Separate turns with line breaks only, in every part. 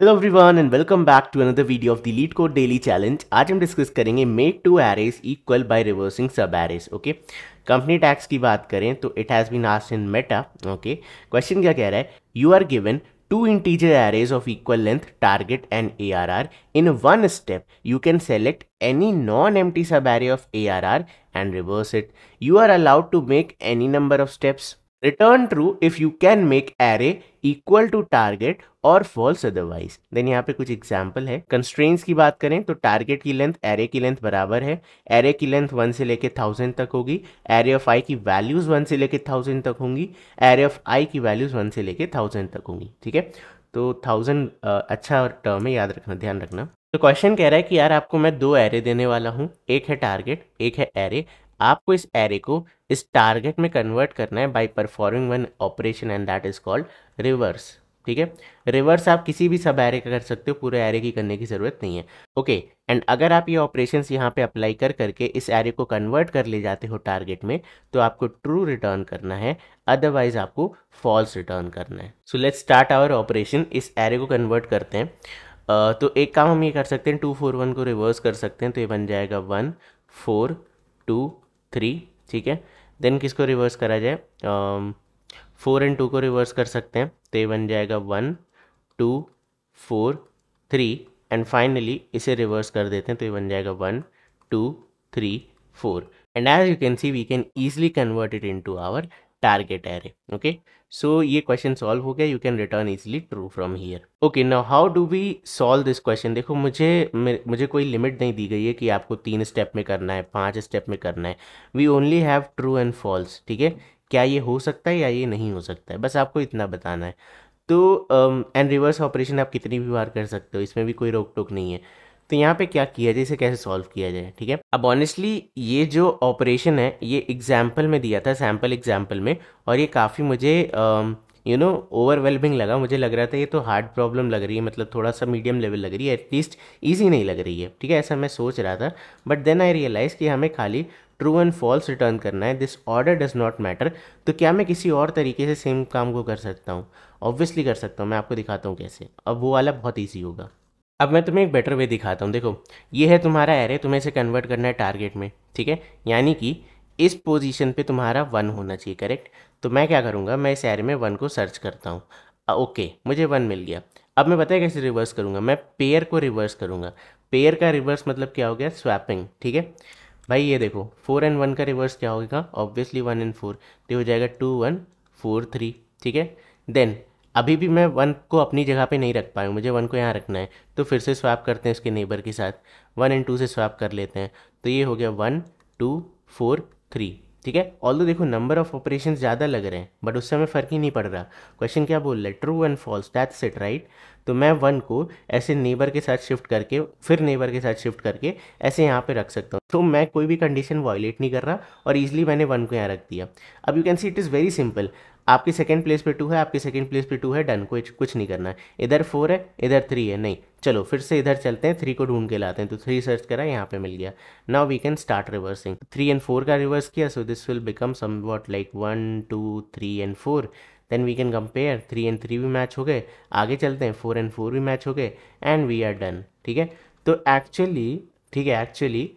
Hello everyone and welcome back to another video of the LeetCode Daily Challenge. Today we will discuss make two arrays equal by reversing subarrays. Okay. Company tax ki baat karein, to it has been asked in meta. Okay. Question kya keh You are given two integer arrays of equal length, target and ARR. In one step, you can select any non-empty subarray of ARR and reverse it. You are allowed to make any number of steps. Return true if you can make array equal to target और false otherwise then यहाँ पे कुछ example है constraints की बात करें तो target की लेंथ एरे की लेंथ बराबर है एरे की लेंथ वन से लेके थाउजेंड तक होगी एरे ऑफ आई की वैल्यूज वन से लेके थाउजेंड तक होंगी एरे ऑफ आई की वैल्यूज वन से लेके थाउजेंड तक होंगी ठीक है तो थाउजेंड अच्छा टर्म है याद रखना ध्यान रखना तो क्वेश्चन कह रहा है कि यार आपको मैं दो एरे देने वाला हूँ एक है टारगेट एक है एरे आपको इस एरे को इस टारगेट में कन्वर्ट करना है by performing one operation and that is called reverse ठीक है रिवर्स आप किसी भी सब एरे का कर सकते हो पूरे एरे की करने की ज़रूरत नहीं है ओके एंड अगर आप ये ऑपरेशन यहाँ पे अप्लाई कर करके इस एरे को कन्वर्ट कर ले जाते हो टारगेट में तो आपको ट्रू रिटर्न करना है अदरवाइज आपको फॉल्स रिटर्न करना है so let's start our operation इस एरे को कन्वर्ट करते हैं uh, तो एक काम हम ये कर सकते हैं टू फोर वन को रिवर्स कर सकते हैं तो ये बन जाएगा वन फोर टू थ्री ठीक है देन किसको रिवर्स करा जाए फोर एंड टू को रिवर्स कर सकते हैं तो बन जाएगा one two four three and finally इसे रिवर्स कर देते हैं तो ये बन जाएगा one two three four as you can see we can easily convert it into our target array okay so ye question solve ho gaya you can return easily true from here okay now how do we solve this question देखो मुझे मुझे कोई limit नहीं दी गई है कि आपको तीन step में करना है पांच step में करना है we only have true and false ठीक है क्या ये हो सकता है या ये नहीं हो सकता है बस आपको इतना बताना है तो एंड रिवर्स ऑपरेशन आप कितनी भी बार कर सकते हो इसमें भी कोई रोक टोक नहीं है तो यहाँ पे क्या किया जाए इसे कैसे सॉल्व किया जाए ठीक है अब ऑनेस्टली ये जो ऑपरेशन है ये एग्जाम्पल में दिया था सैम्पल एग्जाम्पल में और ये काफ़ी मुझे यू नो ओवरवेलमिंग लगा मुझे लग रहा था ये तो हार्ड प्रॉब्लम लग रही है मतलब थोड़ा सा मीडियम लेवल लग रही है एटलीस्ट ईजी नहीं लग रही है ठीक है ऐसा मैं सोच रहा था बट देन आई रियलाइज़ कि हमें खाली ट्रू एंड फॉल्स रिटर्न करना है this order does not matter तो क्या मैं किसी और तरीके से सेम काम को कर सकता हूँ ऑब्वियसली कर सकता हूँ मैं आपको दिखाता हूँ कैसे अब वो वाला बहुत ईजी होगा अब मैं तुम्हें एक बेटर वे दिखाता हूँ देखो ये है तुम्हारा एरे तुम्हें इसे कन्वर्ट करना है टारगेट में ठीक है यानी कि इस पोजीशन पे तुम्हारा वन होना चाहिए करेक्ट तो मैं क्या करूँगा मैं इस एरे में वन को सर्च करता हूँ ओके मुझे वन मिल गया अब मैं बताया कैसे रिवर्स करूँगा मैं पेयर को रिवर्स करूँगा पेयर का रिवर्स मतलब क्या हो गया स्वैपिंग ठीक है भाई ये देखो फोर एंड वन का रिवर्स क्या होगा ऑब्वियसली वन एंड फोर तो हो जाएगा टू वन फोर थ्री ठीक है देन अभी भी मैं वन को अपनी जगह पे नहीं रख पाया मुझे वन को यहाँ रखना है तो फिर से स्वैप करते हैं इसके नेबर के साथ वन एंड टू से स्वैप कर लेते हैं तो ये हो गया वन टू फोर थ्री ठीक है ऑल देखो नंबर ऑफ ऑपरेशन ज़्यादा लग रहे हैं बट उससे हमें फ़र्क ही नहीं पड़ रहा क्वेश्चन क्या बोल रहा है true and false that's it right तो मैं वन को ऐसे नेबर के साथ शिफ्ट करके फिर नेबर के साथ शिफ्ट करके ऐसे यहाँ पे रख सकता हूँ तो मैं कोई भी कंडीशन वायलेट नहीं कर रहा और ईजिली मैंने वन को यहाँ रख दिया अब you can see it is very simple आपकी सेकेंड प्लेस पे टू है आपकी सेकेंड प्लेस पे टू है डन कुछ कुछ नहीं करना है इधर फोर है इधर थ्री है नहीं चलो फिर से इधर चलते हैं थ्री को ढूंढ के लाते हैं तो थ्री सर्च करा यहाँ पे मिल गया now we can start reversing three and four का रिवर्स किया so this will become somewhat like one two three and four then we can compare three and three भी मैच हो गए आगे चलते हैं फोर एंड फोर भी match हो गए एंड वी आर डन ठीक है तो एक्चुअली ठीक है एक्चुअली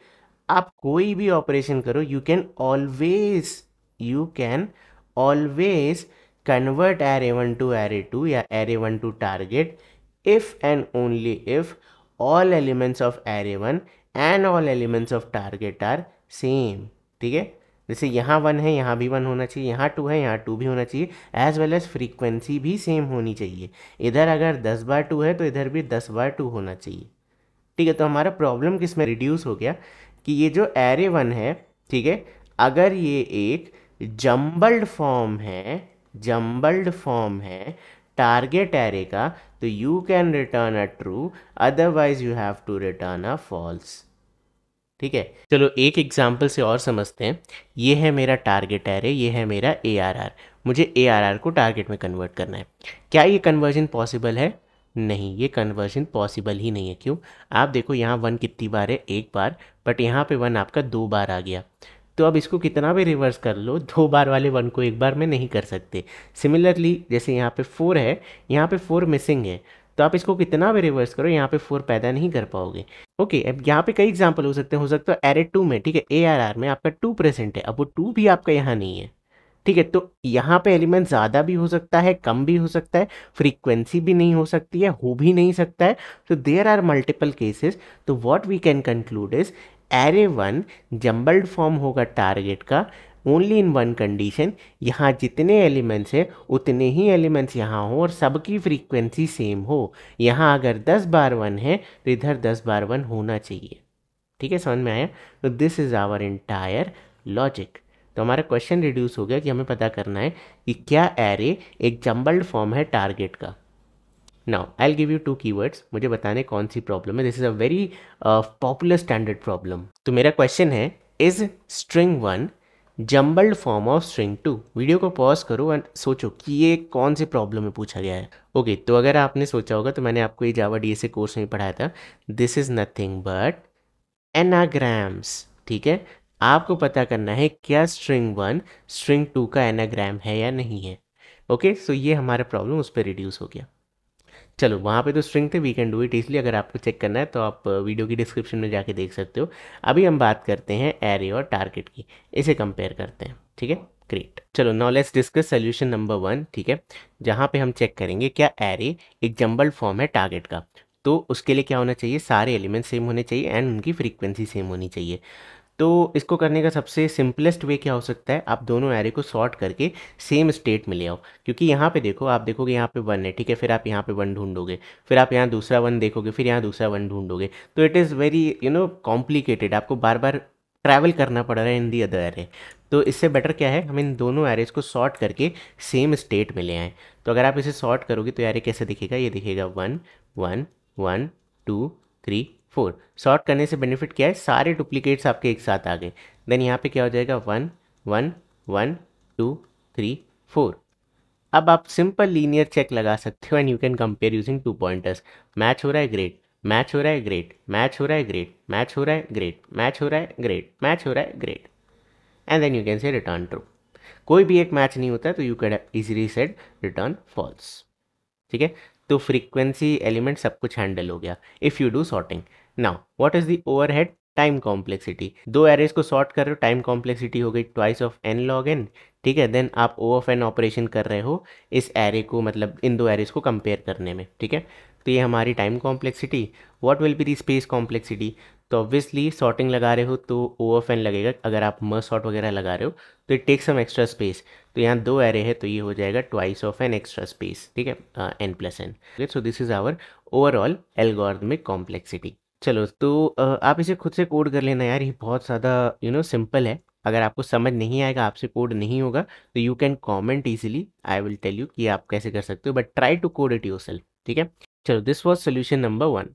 आप कोई भी ऑपरेशन करो you can always you can always convert array1 to array2 या array1 to target if and only if all elements of array1 and all elements of target are same ठीक है जैसे यहाँ वन है यहाँ भी वन होना चाहिए यहाँ टू है यहाँ टू भी होना चाहिए एज वेल एज फ्रीक्वेंसी भी सेम होनी चाहिए इधर अगर दस बार टू है तो इधर भी दस बार टू होना चाहिए ठीक है तो हमारा प्रॉब्लम किस में रिड्यूस हो गया कि ये जो एरे वन है ठीक है अगर ये एक जम्बल्ड फॉर्म है जम्बल्ड फॉर्म है टारगेट एरे का तो you can return a true otherwise you have to return a false ठीक है चलो एक एग्जाम्पल से और समझते हैं ये है मेरा टारगेट एरे ये है मेरा ए आर आर मुझे ए आर आर को टारगेट में कन्वर्ट करना है क्या ये कन्वर्जन पॉसिबल है नहीं ये कन्वर्जन पॉसिबल ही नहीं है क्यों आप देखो यहाँ वन कितनी बार है एक बार बट यहाँ पे वन आपका दो बार आ गया तो अब इसको कितना भी रिवर्स कर लो दो बार वाले वन को एक बार में नहीं कर सकते सिमिलरली जैसे यहाँ पे फोर है यहाँ पे फोर मिसिंग है तो आप इसको कितना भी रिवर्स करो यहाँ पे फोर पैदा नहीं कर पाओगे ओके अब यहाँ पे कई एग्जाम्पल हो सकते हैं हो सकता है एरे टू में ठीक है ए आर आर में आपका टू प्रेजेंट है अब वो टू भी आपका यहाँ नहीं है ठीक है तो यहाँ पे एलिमेंट ज़्यादा भी हो सकता है कम भी हो सकता है फ्रीक्वेंसी भी नहीं हो सकती है हो भी नहीं सकता है तो देयर आर मल्टीपल केसेस तो what we can conclude is array one jumbled form होगा टारगेट का ओनली इन वन कंडीशन यहाँ जितने एलिमेंट्स हैं उतने ही एलिमेंट्स यहाँ हो और सबकी फ्रीक्वेंसी सेम हो यहाँ अगर 10 बार वन है तो इधर 10 बार वन होना चाहिए ठीक है समझ में आया तो this is our entire logic तो हमारा क्वेश्चन रिड्यूस हो गया कि हमें पता करना है कि क्या एरे एक जम्बल्ड फॉर्म है टारगेट का now I give you two keywords मुझे बताने कौन सी प्रॉब्लम है this is a very popular standard problem तो मेरा क्वेश्चन है is string one jumbled form of string two video को पॉज करो एंड सोचो कि ये कौन सी प्रॉब्लम में पूछा गया है ओके okay, तो अगर आपने सोचा होगा तो मैंने आपको ये जावा डी एस कोर्स में पढ़ाया था this is nothing but anagrams ठीक है आपको पता करना है क्या स्ट्रिंग वन स्ट्रिंग टू का एनाग्राम है या नहीं है ओके okay, सो so ये हमारा प्रॉब्लम उस पर रिड्यूस हो गया चलो वहाँ पे तो स्ट्रिंग थे वी कैन डू इट इसलिए अगर आपको चेक करना है तो आप वीडियो uh, की डिस्क्रिप्शन में जाके देख सकते हो अभी हम बात करते हैं एरे और टारगेट की इसे कंपेयर करते हैं ठीक है ग्रेट चलो now let's discuss solution number one ठीक है जहाँ पे हम चेक करेंगे क्या एरे एक जम्बल फॉर्म है टारगेट का तो उसके लिए क्या होना चाहिए सारे एलिमेंट सेम होने चाहिए एंड उनकी फ्रीक्वेंसी सेम होनी चाहिए तो इसको करने का सबसे सिंपलेस्ट वे क्या हो सकता है आप दोनों एरे को सॉर्ट करके सेम स्टेट में ले आओ क्योंकि यहाँ पे देखो आप देखोगे यहाँ पे वन है ठीक है फिर आप यहाँ पे वन ढूंढोगे फिर आप यहाँ दूसरा वन देखोगे फिर यहाँ दूसरा वन ढूंढोगे तो it is very you know complicated आपको बार बार ट्रैवल करना पड़ रहा है इन दी अदर एरे तो इससे बेटर क्या है हम इन दोनों एरेज को सॉर्ट करके सेम स्टेट में ले आएँ तो अगर आप इसे सॉर्ट करोगे तो एरे कैसे दिखेगा ये दिखेगा one one one two three four sort करने से बेनिफिट क्या है सारे डुप्लीकेट्स आपके एक साथ आ गए देन यहाँ पे क्या हो जाएगा one one one two three four अब आप सिंपल लीनियर चेक लगा सकते हो and you can compare using two pointers match हो रहा है ग्रेट मैच हो रहा है ग्रेट मैच हो रहा है ग्रेट मैच हो रहा है ग्रेट मैच हो रहा है ग्रेट मैच हो रहा है great and then you can say return true कोई भी एक मैच नहीं होता तो you can easily set return false ठीक है तो फ्रीक्वेंसी एलिमेंट सब कुछ हैंडल हो गया if you do sorting now what is the overhead time complexity दो एरेज को सॉर्ट कर रहे हो टाइम कॉम्प्लेक्सिटी हो गई twice of N log N ठीक है देन आप ओ ऑफ एन ऑपरेशन कर रहे हो इस एरे को मतलब इन दो एरेज को कंपेयर करने में ठीक है तो ये हमारी time complexity what will be the space complexity तो ऑब्वियसली सॉर्टिंग लगा रहे हो तो ओ ऑफ एन लगेगा अगर आप म सॉर्ट वगैरह लगा रहे हो तो it takes some extra space तो यहाँ दो एरे है तो ये हो जाएगा twice of N extra space ठीक है N plus N so this is our overall algorithmic complexity चलो तो आप इसे खुद से कोड कर लेना यार ये बहुत ज़्यादा यू नो सिंपल है अगर आपको समझ नहीं आएगा आपसे कोड नहीं होगा तो you can comment easily I will tell you कि आप कैसे कर सकते हो but try to code it yourself ठीक है चलो this was solution number one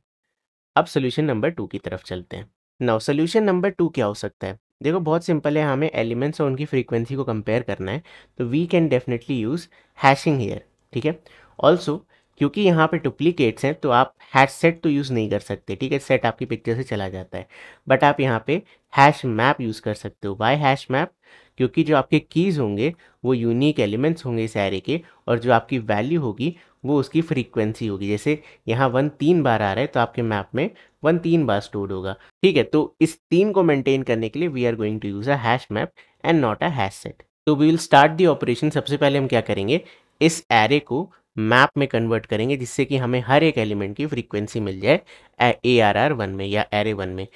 अब सोल्यूशन नंबर टू की तरफ चलते हैं नाउ सोल्यूशन नंबर टू क्या हो सकता है देखो बहुत सिंपल है हमें एलिमेंट्स और उनकी फ्रीक्वेंसी को कंपेयर करना है तो we can definitely use hashing here ठीक है ऑल्सो क्योंकि यहाँ पे डुप्लीकेट्स हैं तो आप हैश सेट तो यूज़ नहीं कर सकते ठीक है सेट आपकी पिक्चर से चला जाता है बट आप यहाँ पे हैश मैप यूज़ कर सकते हो बाय हैश मैप क्योंकि जो आपके कीज़ होंगे वो यूनिक एलिमेंट्स होंगे इस एरे के और जो आपकी वैल्यू होगी वो उसकी फ्रीक्वेंसी होगी जैसे यहाँ वन तीन बार आ रहा है तो आपके मैप में वन तीन बार स्टोर होगा ठीक है तो इस तीन को मेंटेन करने के लिए we are going to use a hash map and not a hash set तो we will start the operation सबसे पहले हम क्या करेंगे इस एरे को मैप में कन्वर्ट करेंगे जिससे कि हमें हर एक एलिमेंट की फ्रीक्वेंसी मिल जाए ए आर आर वन में या एरे वन में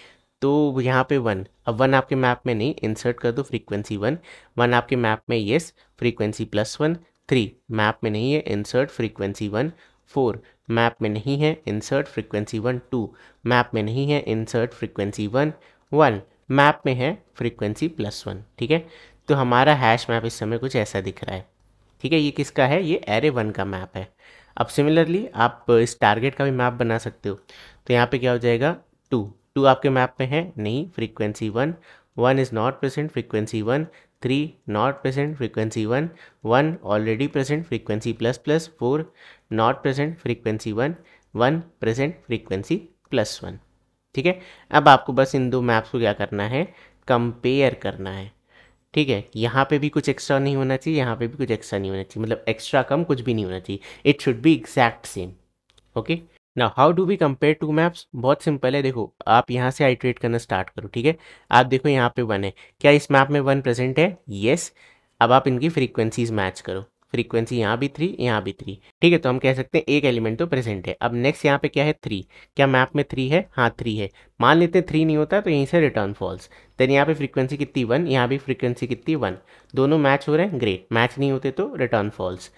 तो यहाँ पे वन अब वन आपके मैप में नहीं इंसर्ट कर दो फ्रीक्वेंसी वन वन आपके मैप में yes frequency plus one three map में नहीं है insert frequency one four map में नहीं है insert frequency one two map में नहीं है insert frequency one one map में है फ्रीक्वेंसी प्लस वन ठीक है तो हमारा हैश मैप इस समय कुछ ऐसा दिख रहा है ठीक है ये किसका है ये एरे वन का मैप है अब सिमिलरली आप इस टारगेट का भी मैप बना सकते हो तो यहाँ पे क्या हो जाएगा टू टू आपके मैप में है नहीं frequency one one is not present frequency one three not present frequency one one already present frequency plus plus four not present frequency one one present frequency plus one ठीक है अब आपको बस इन दो मैप्स को क्या करना है कंपेयर करना है ठीक है यहाँ पे भी कुछ एक्स्ट्रा नहीं होना चाहिए यहाँ पे भी कुछ एक्स्ट्रा नहीं होना चाहिए मतलब एक्स्ट्रा कम कुछ भी नहीं होना चाहिए it should be exact same okay ना how do we compare two maps बहुत सिंपल है देखो आप यहाँ से आइट्रेट करना स्टार्ट करो ठीक है आप देखो यहाँ पे वन है क्या इस मैप में वन प्रेजेंट है येस yes. अब आप इनकी फ्रीक्वेंसीज मैच करो फ्रीक्वेंसी यहाँ भी थ्री यहाँ भी थ्री ठीक है तो हम कह सकते हैं एक एलिमेंट तो प्रेजेंट है अब नेक्स्ट यहाँ पे क्या है थ्री क्या मैप में थ्री है हाँ थ्री है मान लेते हैं थ्री नहीं होता तो यहीं से रिटर्न फॉल्स देन यहाँ पे फ्रीक्वेंसी कितनी वन यहाँ भी फ्रीक्वेंसी कितनी वन दोनों मैच हो रहे हैं ग्रेट मैच नहीं होते तो रिटर्न फॉल्स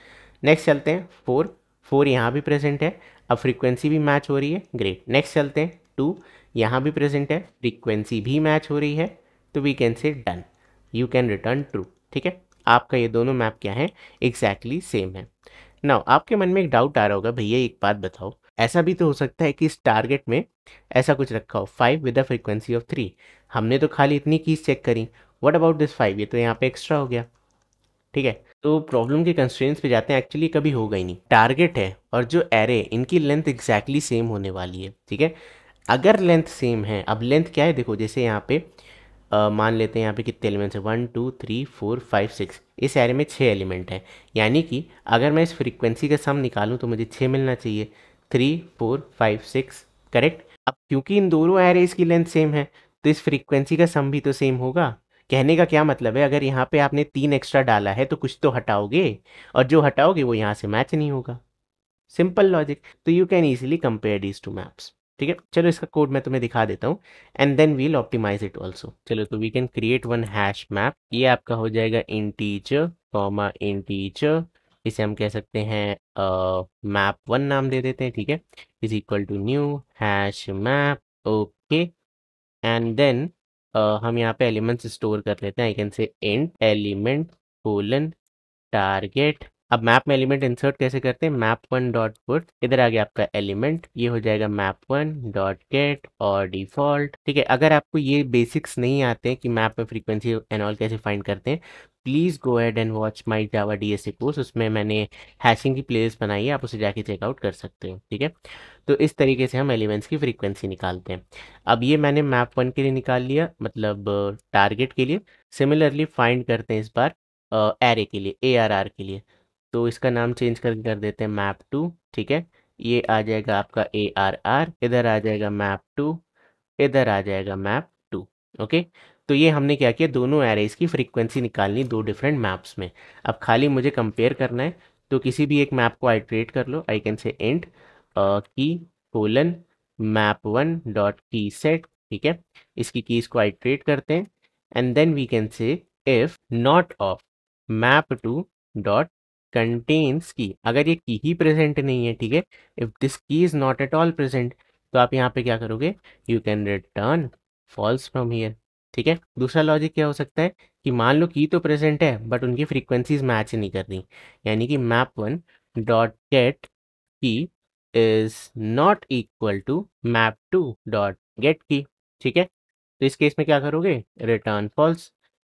नेक्स्ट चलते हैं फोर फोर यहाँ भी प्रेजेंट है अब फ्रीक्वेंसी भी मैच हो रही है ग्रेट नेक्स्ट चलते हैं टू यहाँ भी प्रेजेंट है फ्रीक्वेंसी भी मैच हो रही है तो we can say done you can return true ठीक है आपका ये दोनों मैप क्या है एग्जैक्टली exactly सेम है ना आपके मन में एक डाउट आ रहा होगा भैया एक बात बताओ ऐसा भी तो हो सकता है कि इस टारगेट में ऐसा कुछ रखा हो five with a frequency of three हमने तो खाली इतनी कीज चेक करी वट अबाउट दिस फाइव ये तो यहाँ पे एक्स्ट्रा हो गया ठीक है तो प्रॉब्लम के कंस्ट्रेंट्स पे जाते हैं एक्चुअली कभी होगा ही नहीं टारगेट है और जो एरे इनकी लेंथ एग्जैक्टली सेम होने वाली है ठीक है अगर लेंथ सेम है अब लेंथ क्या है देखो जैसे यहाँ पे मान लेते हैं यहाँ पे कितने एलिमेंट्स हैं one two three four five six इस एरे में छः एलिमेंट हैं यानी कि अगर मैं इस फ्रीक्वेंसी का सम निकालूँ तो मुझे छः मिलना चाहिए three four five six correct अब क्योंकि इन दोनों एरेज की लेंथ सेम है तो इस फ्रीक्वेंसी का सम भी तो सेम होगा कहने का क्या मतलब है अगर यहाँ पे आपने तीन एक्स्ट्रा डाला है तो कुछ तो हटाओगे और जो हटाओगे वो यहाँ से मैच नहीं होगा सिंपल लॉजिक तो you can easily compare these two maps ठीक है चलो इसका कोड मैं तुम्हें दिखा देता हूँ and then we'll optimize it also चलो तो we can create one hash map ये आपका हो जाएगा इंटीचर कॉमा इंटीचर इसे हम कह सकते हैं मैप uh, वन नाम दे देते हैं ठीक है is equal to new hash map okay and then हम यहाँ पे एलिमेंट्स स्टोर कर लेते हैं I can say int element colon target अब मैप में एलिमेंट इंसर्ट कैसे करते हैं मैप वन डॉट पुट इधर आ गया आपका एलिमेंट ये हो जाएगा map one dot get or default ठीक है अगर आपको ये बेसिक्स नहीं आते हैं कि मैप में फ्रीक्वेंसी एंड ऑल कैसे फाइंड करते हैं please go ahead and watch my Java D S course उसमें मैंने हैशिंग की प्लेस बनाई है आप उसे जाके चेकआउट कर सकते हो ठीक है तो इस तरीके से हम एलिमेंट्स की फ्रीक्वेंसी निकालते हैं अब ये मैंने मैप वन के लिए निकाल लिया मतलब टारगेट के लिए सिमिलरली फाइंड करते हैं इस बार एरे के लिए ए आर आर के लिए तो इसका नाम चेंज कर कर देते हैं मैप टू ठीक है ये आ जाएगा आपका ए आर आर इधर आ जाएगा मैप टू इधर आ जाएगा मैप टू ओके तो ये हमने क्या किया दोनों एरेज की फ्रीक्वेंसी निकालनी दो डिफरेंट मैप्स में अब खाली मुझे कंपेयर करना है तो किसी भी एक मैप को आइट्रेट कर लो I can say and key colon map one dot key set ठीक है इसकी कीज को आइट्रेट करते हैं and then we can say if not of map two dot contains key अगर ये की ही प्रेजेंट नहीं है ठीक है if this key is not at all present तो आप यहाँ पे क्या करोगे you can return false from here ठीक है दूसरा लॉजिक क्या हो सकता है कि मान लो की तो प्रेजेंट है बट उनकी फ्रीक्वेंसीज मैच नहीं कर रही यानी कि map one dot get key is not equal to map two dot get key ठीक है तो इस केस में क्या करोगे रिटर्न फॉल्स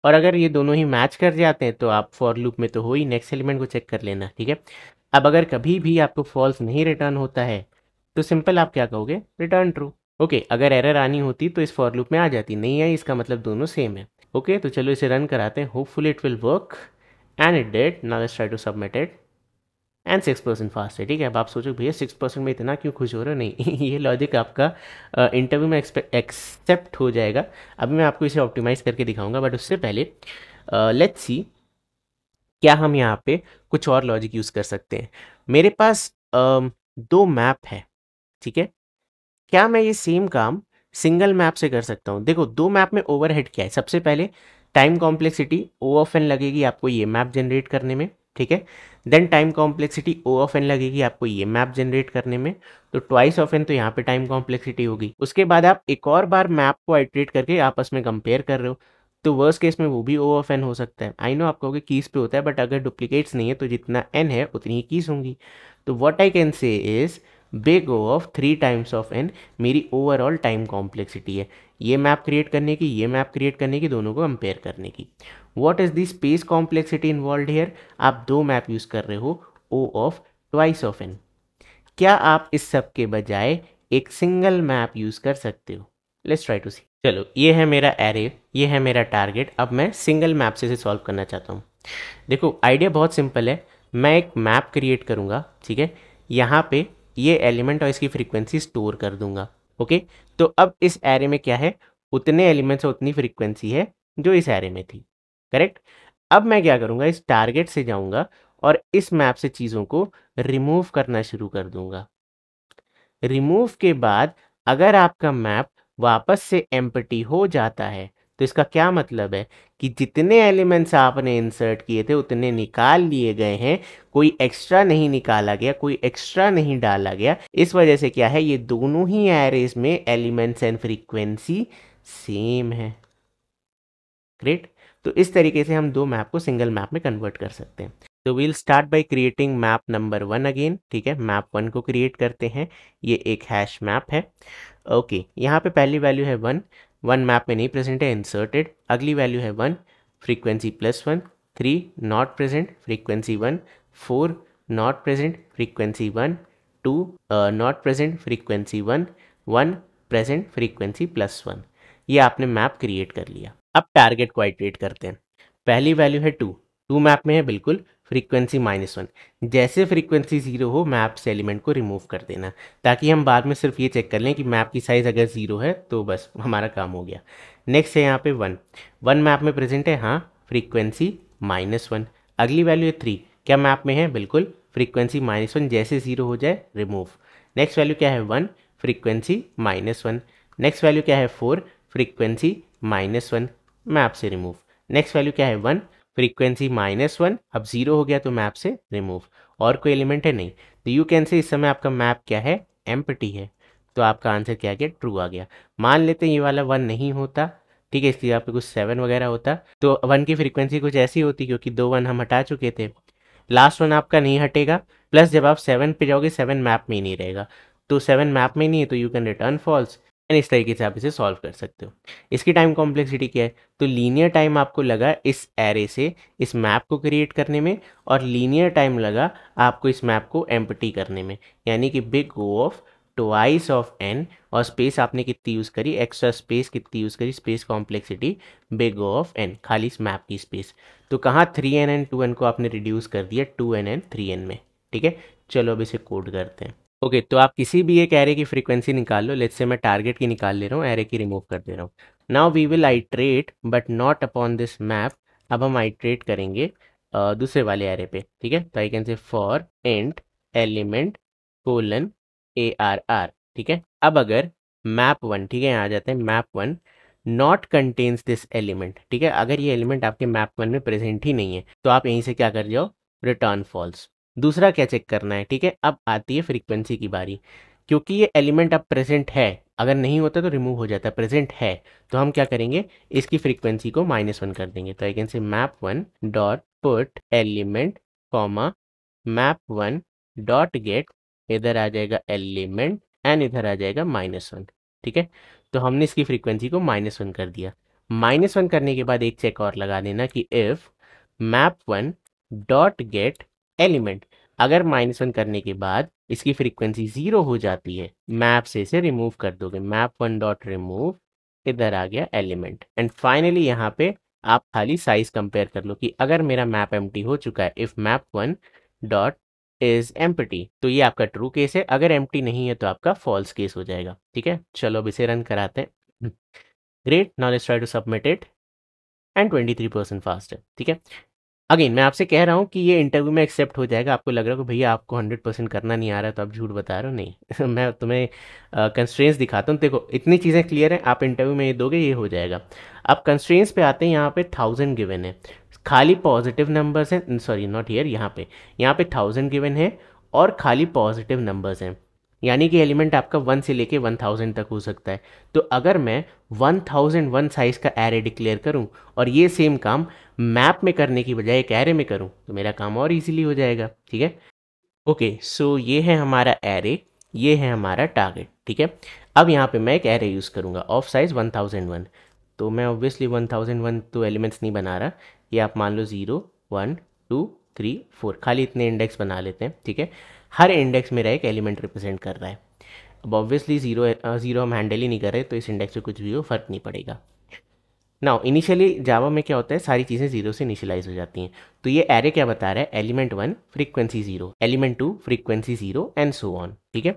और अगर ये दोनों ही मैच कर जाते हैं तो आप फॉर लूप में तो हो ही नेक्स्ट एलिमेंट को चेक कर लेना ठीक है अब अगर कभी भी आपको फॉल्स नहीं रिटर्न होता है तो सिंपल आप क्या कहोगे रिटर्न ट्रू ओके अगर एरर आनी होती तो इस फॉर लूप में आ जाती नहीं आई इसका मतलब दोनों सेम है ओके तो चलो इसे रन कराते हैं hopeful it will work and it did now let's try to submit it and six percent fast है ठीक है अब आप सोचो भैया सिक्स परसेंट में इतना क्यों खुश हो रहे हो नहीं ये लॉजिक आपका इंटरव्यू में एक्सेप्ट हो जाएगा अभी मैं आपको इसे ऑप्टिमाइज़ करके दिखाऊंगा बट उससे पहले लेट्स सी क्या हम यहाँ पे कुछ और लॉजिक यूज़ कर सकते हैं मेरे पास uh, दो मैप है ठीक है क्या मैं ये सेम काम सिंगल मैप से कर सकता हूँ देखो दो मैप में ओवरहेड क्या है सबसे पहले time complexity O of N लगेगी आपको ये मैप जनरेट करने में ठीक है then time complexity O of N लगेगी आपको ये मैप जनरेट करने में तो ट्वाइस ऑफ एन तो यहाँ पे टाइम कॉम्प्लेक्सिटी होगी उसके बाद आप एक और बार मैप को आइट्रेट करके आपस में कंपेयर कर रहे हो तो वर्स केस में वो भी ओ ऑफ एन हो सकता है आई नो आप कहोगे कीस पे होता है बट अगर डुप्लीकेट्स नहीं है तो जितना एन है उतनी ही कीस होंगी तो what I can say is big O of three times of N मेरी ओवरऑल टाइम कॉम्प्लेक्सिटी है ये मैप क्रिएट करने की ये मैप क्रिएट करने की दोनों को कंपेयर करने की what is the space complexity involve here आप दो मैप यूज कर रहे हो O of twice of N क्या आप इस सब के बजाय एक सिंगल मैप यूज कर सकते हो लेट्स ट्राई टू सी चलो ये है मेरा एरे ये है मेरा टारगेट अब मैं सिंगल मैप से इसे सॉल्व करना चाहता हूँ देखो आइडिया बहुत सिंपल है मैं एक मैप क्रिएट करूँगा ठीक है यहाँ पे ये एलिमेंट और इसकी फ्रीक्वेंसी स्टोर कर दूंगा ओके तो अब इस एरे में क्या है उतने एलिमेंट्स और उतनी फ्रीक्वेंसी है जो इस एरे में थी करेक्ट अब मैं क्या करूँगा इस टारगेट से जाऊँगा और इस मैप से चीज़ों को रिमूव करना शुरू कर दूंगा रिमूव के बाद अगर आपका मैप वापस से एम्पटी हो जाता है तो इसका क्या मतलब है कि जितने एलिमेंट्स आपने इंसर्ट किए थे उतने निकाल लिए गए हैं कोई एक्स्ट्रा नहीं निकाला गया कोई एक्स्ट्रा नहीं डाला गया इस वजह से क्या है ये दोनों ही एरेज में एलिमेंट्स एंड फ्रीक्वेंसी सेम है ग्रेट तो इस तरीके से हम दो मैप को सिंगल मैप में कन्वर्ट कर सकते हैं तो we'll start by creating map number one again ठीक है मैप वन को क्रिएट करते हैं ये एक हैश मैप है ओके यहाँ पे पहली वैल्यू है वन वन मैप में नहीं प्रेजेंट है इंसर्टेड अगली वैल्यू है one frequency plus one three not present frequency one four not present frequency one two not present frequency one one present frequency plus one ये आपने map create कर लिया अब टारगेट को आइट्रेट करते हैं पहली वैल्यू है टू टू मैप में है बिल्कुल फ्रीक्वेंसी माइनस वन जैसे फ्रीक्वेंसी ज़ीरो हो मैप से एलिमेंट को रिमूव कर देना ताकि हम बाद में सिर्फ ये चेक कर लें कि मैप की साइज़ अगर ज़ीरो है तो बस हमारा काम हो गया नेक्स्ट है यहाँ पे वन वन मैप में प्रेजेंट है हाँ फ्रीक्वेंसी माइनस वन अगली वैल्यू है थ्री क्या मैप में है बिल्कुल फ्रीक्वेंसी माइनस वन जैसे ज़ीरो हो जाए रिमूव नेक्स्ट वैल्यू क्या है one frequency minus one next value क्या है four frequency minus one map से रिमूव नेक्स्ट वैल्यू क्या है वन फ्रीक्वेंसी माइनस वन अब जीरो हो गया तो मैप से रिमूव और कोई एलिमेंट है नहीं तो यू कैन से इस समय आपका मैप क्या है एम है तो आपका आंसर क्या गया ट्रू आ गया मान लेते हैं ये वाला वन नहीं होता ठीक है इसलिए आपके कुछ सेवन वगैरह होता तो वन की फ्रीक्वेंसी कुछ ऐसी होती क्योंकि दो वन हम हटा चुके थे लास्ट वन आपका नहीं हटेगा प्लस जब आप सेवन पे जाओगे सेवन मैप में ही नहीं रहेगा तो सेवन मैप में नहीं है तो you can return false and इस तरीके से आप इसे सॉल्व कर सकते हो इसकी टाइम कॉम्प्लेक्सिटी क्या है तो लीनियर टाइम आपको लगा इस एरे से इस मैप को क्रिएट करने में और लीनियर टाइम लगा आपको इस मैप को एम्पटी करने में यानी कि big O of twice of N और स्पेस आपने कितनी यूज़ करी एक्स्ट्रा स्पेस कितनी यूज़ करी space complexity big O of N खाली इस मैप की स्पेस तो कहाँ three N N two N को आपने रिड्यूस कर दिया to N N three N में ठीक है चलो अब इसे कोड करते हैं ओके okay, तो आप किसी भी एक एरे की फ्रीक्वेंसी निकाल लो लेट्स से मैं टारगेट की निकाल ले रहा हूँ एरे की रिमूव कर दे रहा हूँ now we will iterate but not upon this map अब हम आइट्रेट करेंगे दूसरे वाले एरे पे ठीक है तो I can say for and element colon A R R ठीक है अब अगर मैप वन ठीक है यहाँ आ जाते हैं map one not contains this element ठीक है अगर ये एलिमेंट आपके मैप वन में प्रेजेंट ही नहीं है तो आप यहीं से क्या कर जाओ रिटर्न फॉल्स दूसरा क्या चेक करना है ठीक है अब आती है फ्रीक्वेंसी की बारी क्योंकि ये एलिमेंट अब प्रेजेंट है अगर नहीं होता तो रिमूव हो जाता प्रेजेंट है तो हम क्या करेंगे इसकी फ्रीक्वेंसी को माइनस वन कर देंगे तो I can say map one dot put element comma map one dot get इधर आ जाएगा एलिमेंट एंड इधर आ जाएगा माइनस वन ठीक है तो हमने इसकी फ्रीक्वेंसी को माइनस वन कर दिया माइनस वन करने के बाद एक चेक और लगा देना कि if map one dot get element अगर माइनस वन करने के बाद इसकी फ्रीक्वेंसी जीरो हो जाती है मैप से इसे रिमूव कर दोगे मैप वन डॉट रिमूव इधर आ गया एलिमेंट एंड फाइनली यहाँ पे आप खाली साइज कंपेयर कर लो कि अगर मेरा मैप एम हो चुका है if map one dot is M तो ये आपका ट्रू केस है अगर एम नहीं है तो आपका फॉल्स केस हो जाएगा ठीक है चलो अब इसे रन कराते हैं great now let's try to submit it and twenty three percent fast है ठीक है अगेन मैं आपसे कह रहा हूँ कि ये इंटरव्यू में एक्सेप्ट हो जाएगा आपको लग रहा है भैया आपको हंड्रेड परसेंट करना नहीं आ रहा तो आप झूठ बता रहे हो नहीं मैं तुम्हें कंस्ट्रेंस uh, दिखाता हूँ देखो इतनी चीज़ें क्लियर हैं आप इंटरव्यू में ये दोगे ये हो जाएगा आप कंस्ट्रेंस पे आते हैं यहाँ पे थाउजेंड गिवन है खाली पॉजिटिव नंबर्स हैं सॉरी नॉट हियर यहाँ पे यहाँ पे थाउजेंड गिवन है और खाली पॉजिटिव नंबर्स हैं यानी कि एलिमेंट आपका वन से लेके वन थाउजेंड तक हो सकता है तो अगर मैं वन थाउजेंड वन साइज़ का एरे डिक्लेयर करूं और ये सेम काम मैप में करने की बजाय एक एरे में करूं तो मेरा काम और इजीली हो जाएगा ठीक है ओके सो ये है हमारा एरे ये है हमारा टारगेट ठीक है अब यहाँ पे मैं एक एरे यूज़ करूँगा of size one thousand one तो मैं ऑब्वियसली वन थाउजेंड वन तो एलिमेंट्स नहीं बना रहा ये आप मान लो zero one two three four खाली इतने इंडेक्स बना लेते हैं ठीक है हर इंडेक्स मेरा एक एलिमेंट रिप्रेजेंट कर रहा है अब ऑब्वियसली ज़ीरो ज़ीरो हम हैंडल ही नहीं कर रहे तो इस इंडेक्स में कुछ भी हो फ़र्क नहीं पड़ेगा ना इनिशियली जावा में क्या होता है सारी चीज़ें जीरो से इनिशियलाइज हो जाती हैं तो ये एरे क्या बता रहा है element one frequency zero element two frequency zero and so on ठीक है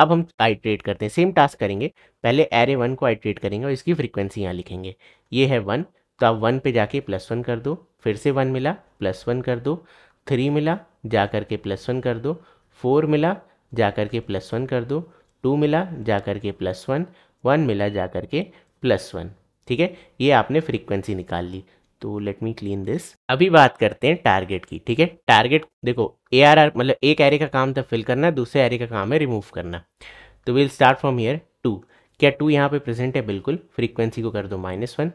अब हम आइट्रेट करते हैं सेम टास्क करेंगे पहले एरे वन को आइट्रेट करेंगे और इसकी फ्रीक्वेंसी यहाँ लिखेंगे ये है वन तो आप वन पे जाके प्लस वन कर दो फिर से वन मिला प्लस वन कर दो थ्री मिला जा करके प्लस वन कर दो फोर मिला जा कर के प्लस वन कर दो टू मिला जा कर के प्लस वन वन मिला जा कर के प्लस वन ठीक है ये आपने फ्रीक्वेंसी निकाल ली तो लेट मी क्लीन दिस अभी बात करते हैं टारगेट की ठीक है टारगेट देखो ए आर आर मतलब एक एरे का काम था तो फिल करना दूसरे एरे का काम है रिमूव करना तो will start from here two क्या टू यहाँ पे प्रेजेंट है बिल्कुल फ्रीक्वेंसी को कर दो माइनस वन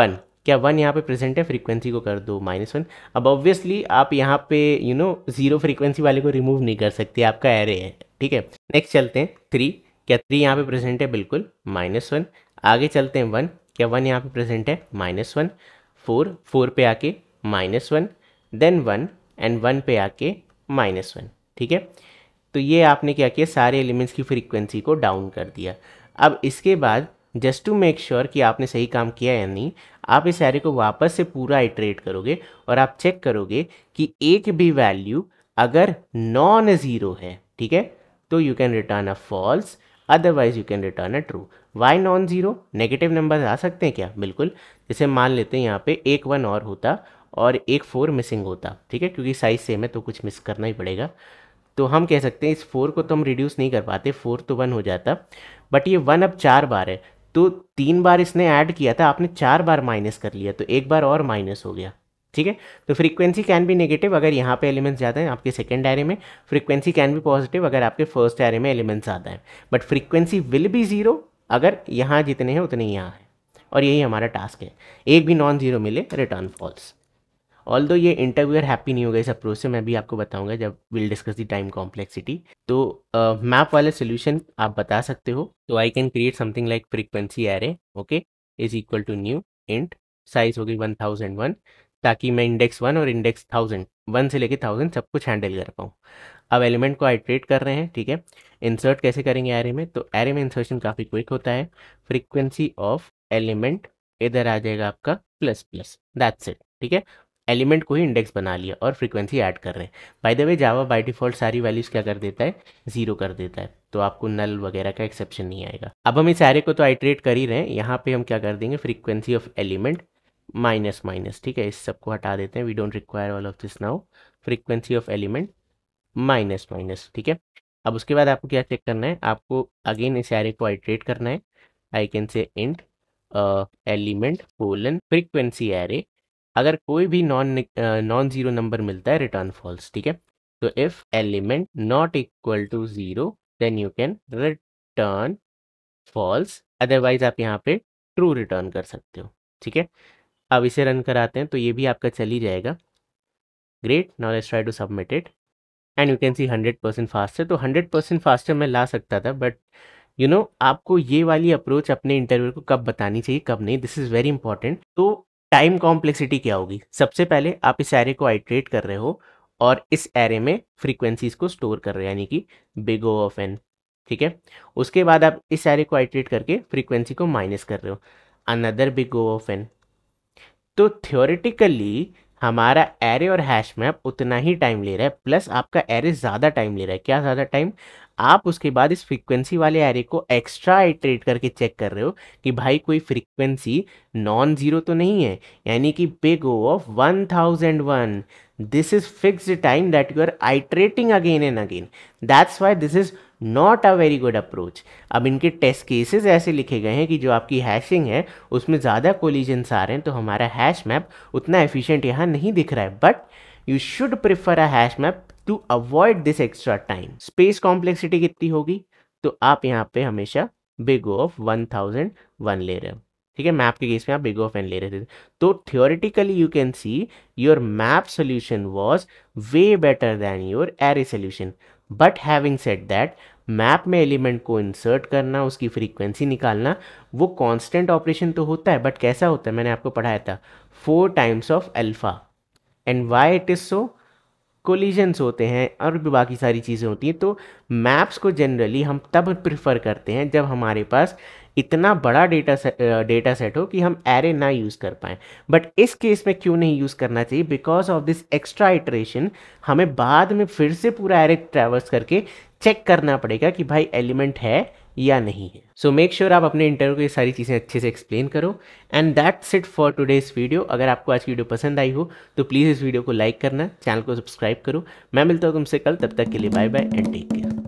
वन क्या वन यहाँ पे प्रेजेंट है फ्रीक्वेंसी को कर दो माइनस वन अब ऑब्वियसली आप यहाँ पे यू नो जीरो फ्रीक्वेंसी वाले को रिमूव नहीं कर सकते आपका एरे है ठीक है नेक्स्ट चलते हैं थ्री क्या थ्री यहाँ पे प्रेजेंट है बिल्कुल माइनस वन आगे चलते हैं वन क्या वन यहाँ पे प्रेजेंट है माइनस वन फोर फोर पे आके minus one then one and one पे आके माइनस वन ठीक है तो ये आपने क्या किया सारे एलिमेंट्स की फ्रीक्वेंसी को डाउन कर दिया अब इसके बाद जस्ट टू मेक श्योर कि आपने सही काम किया या नहीं आप इस एरे को वापस से पूरा इटरेट करोगे और आप चेक करोगे कि एक भी वैल्यू अगर नॉन ज़ीरो है ठीक है तो you can return a false otherwise you can return a true why non zero negative number आ सकते हैं क्या बिल्कुल जैसे मान लेते हैं यहाँ पे एक वन और होता और एक फोर मिसिंग होता ठीक है क्योंकि साइज़ सेम है तो कुछ मिस करना ही पड़ेगा तो हम कह सकते हैं इस फोर को तो हम रिड्यूस नहीं कर पाते फोर तो वन हो जाता बट ये वन अब चार बार है तो तीन बार इसने ऐड किया था आपने चार बार माइनस कर लिया तो एक बार और माइनस हो गया ठीक है तो फ्रीक्वेंसी कैन भी नेगेटिव अगर यहाँ पे एलिमेंट्स ज़्यादा हैं आपके सेकंड एरे में फ्रीक्वेंसी कैन भी पॉजिटिव अगर आपके फर्स्ट एरे में एलिमेंट्स ज़्यादा हैं but frequency will be zero अगर यहाँ जितने हैं उतने यहाँ हैं और यही हमारा टास्क है एक भी नॉन ज़ीरो मिले रिटर्न फॉल्स ऑल दो ये इंटरव्यूअर हैप्पी नहीं होगा इस अप्रोच से मैं भी आपको बताऊंगा जब will discuss the time complexity तो मैप वाले सोल्यूशन आप बता सकते हो तो I can create something like frequency array okay is equal to new int size होगी वन थाउजेंड वन ताकि मैं इंडेक्स वन और इंडेक्स थाउजेंड वन से लेके थाउजेंड सब कुछ हैंडल कर पाऊँ अब एलिमेंट को आइट्रेट कर रहे हैं ठीक है इंसर्ट कैसे करेंगे एरे में तो एरे में इंसर्शन काफ़ी क्विक होता है फ्रिक्वेंसी ऑफ एलिमेंट इधर आ जाएगा आपका प्लस प्लस दैट्स इट ठीक है एलिमेंट को ही इंडेक्स बना लिया और फ्रीक्वेंसी ऐड कर रहे हैं by the way Java by default सारी वैल्यूज़ क्या कर देता है ज़ीरो कर देता है तो आपको नल वगैरह का एक्सेप्शन नहीं आएगा अब हम इस एरे को तो आइट्रेट कर ही रहे हैं यहाँ पे हम क्या कर देंगे frequency of element minus minus ठीक है इस सबको हटा देते हैं we don't require all of this now frequency of element minus minus ठीक है अब उसके बाद आपको क्या चेक करना है आपको अगेन इस एरे को आइट्रेट करना है I can say int element colon frequency array अगर कोई भी नॉन नॉन ज़ीरो नंबर मिलता है रिटर्न फॉल्स ठीक है तो if element not equal to zero then you can return false otherwise आप यहाँ पे ट्रू रिटर्न कर सकते हो ठीक है अब इसे रन कराते हैं तो ये भी आपका चल ही जाएगा great now let's try to submit it and you can see hundred percent faster तो हंड्रेड परसेंट फास्टर मैं ला सकता था बट यू नो आपको ये वाली अप्रोच अपने इंटरव्यू को कब बतानी चाहिए कब नहीं दिस इज़ वेरी इंपॉर्टेंट तो टाइम कॉम्प्लेक्सिटी क्या होगी सबसे पहले आप इस एरे को आइट्रेट कर रहे हो और इस एरे में फ्रीक्वेंसीज को स्टोर कर रहे हो यानी कि बिग ओ ऑफ एन ठीक है उसके बाद आप इस एरे को आइट्रेट करके फ्रीक्वेंसी को माइनस कर रहे हो another big O of N तो थियोरेटिकली हमारा एरे और हैश मैप उतना ही टाइम ले रहा है प्लस आपका एरे ज़्यादा टाइम ले रहा है क्या ज़्यादा टाइम आप उसके बाद इस फ्रीक्वेंसी वाले एरे को एक्स्ट्रा इटरेट करके चेक कर रहे हो कि भाई कोई फ्रीक्वेंसी नॉन ज़ीरो तो नहीं है यानी कि big O of one thousand one this is fixed time that you are iterating again and again that's why this is not a very good approach अब इनके टेस्ट केसेस ऐसे लिखे गए हैं कि जो आपकी हैशिंग है उसमें ज़्यादा कोलिजन्स आ रहे हैं तो हमारा हैश मैप उतना एफिशिएंट यहाँ नहीं दिख रहा है but you should prefer a hash map to avoid this extra time space complexity कितनी होगी तो आप यहाँ पे हमेशा big of one thousand one ले रहे हो ठीक है मैप के केस में आप बिग ऑफ एन ले रहे थे तो theoretically you can see your map solution was way better than your array solution but having set that map में एलिमेंट को इंसर्ट करना उसकी फ्रीक्वेंसी निकालना वो कांस्टेंट ऑपरेशन तो होता है बट कैसा होता है मैंने आपको पढ़ाया था four times of alpha and why it is so collisions होते हैं और भी बाकी सारी चीज़ें होती हैं तो मैप्स को जनरली हम तब प्रिफर करते हैं जब हमारे पास इतना बड़ा डेटा से, डेटा सेट हो कि हम एरे ना यूज़ कर पाएँ बट इस केस में क्यों नहीं यूज़ करना चाहिए because of this extra iteration हमें बाद में फिर से पूरा एरे ट्रैवर्स करके चेक करना पड़ेगा कि भाई एलिमेंट है या नहीं है सो मेक श्योर आप अपने इंटरव्यू को ये सारी चीज़ें अच्छे से एक्सप्लेन करो and that's it for today's video अगर आपको आज की वीडियो पसंद आई हो तो प्लीज़ इस वीडियो को लाइक करना चैनल को सब्सक्राइब करो मैं मिलता हूँ तुमसे कल तब तक के लिए bye bye and take care